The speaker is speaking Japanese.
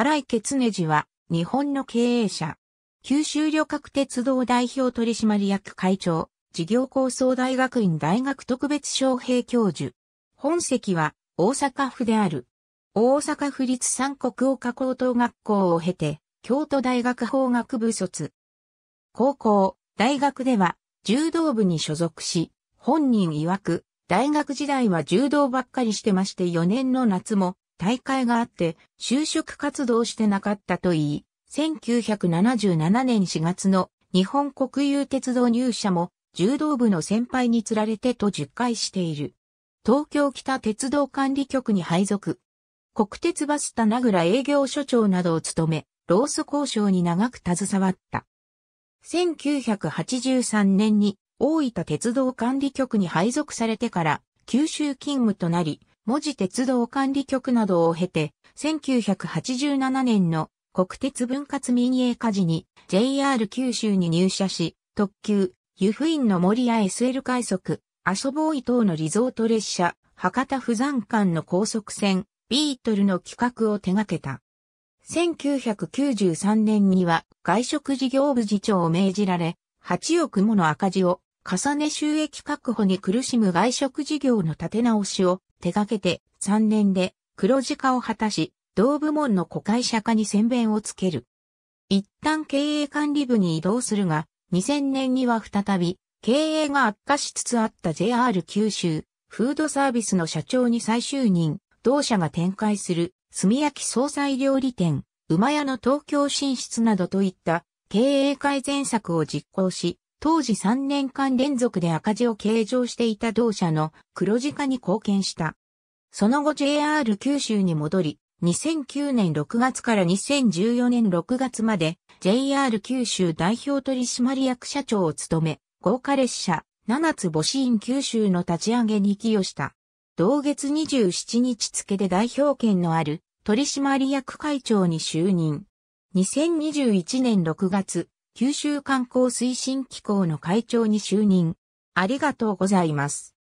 辛井ケツネジは、日本の経営者。九州旅客鉄道代表取締役会長、事業構想大学院大学特別招聘教授。本籍は大阪府である。大阪府立三国岡高等学校を経て、京都大学法学部卒。高校、大学では柔道部に所属し、本人曰く、大学時代は柔道ばっかりしてまして4年の夏も大会があって、就職活動してなかったといい、1977年4月の日本国有鉄道入社も柔道部の先輩につられてと10回している。東京北鉄道管理局に配属。国鉄バスタ名倉営業所長などを務め、労組交渉に長く携わった。1983年に大分鉄道管理局に配属されてから九州勤務となり、文字鉄道管理局などを経て、1987年の国鉄分割民営化時に JR 九州に入社し、特急、湯布院の森や SL 快速、阿蘇ボーイ等のリゾート列車、博多不山間の高速船、ビートルの企画を手掛けた。1993年には外食事業部次長を命じられ、8億もの赤字を重ね収益確保に苦しむ外食事業の立て直しを手掛けて3年で黒字化を果たし、同部門の子会社化に宣弁をつける。一旦経営管理部に移動するが、2000年には再び、経営が悪化しつつあった JR 九州、フードサービスの社長に再就任、同社が展開する、炭焼き総菜料理店、馬屋の東京進出などといった、経営改善策を実行し、当時3年間連続で赤字を計上していた同社の黒字化に貢献した。その後 JR 九州に戻り、2009年6月から2014年6月まで JR 九州代表取締役社長を務め、豪華列車7つ星院九州の立ち上げに寄与した。同月27日付で代表権のある取締役会長に就任。2021年6月、九州観光推進機構の会長に就任。ありがとうございます。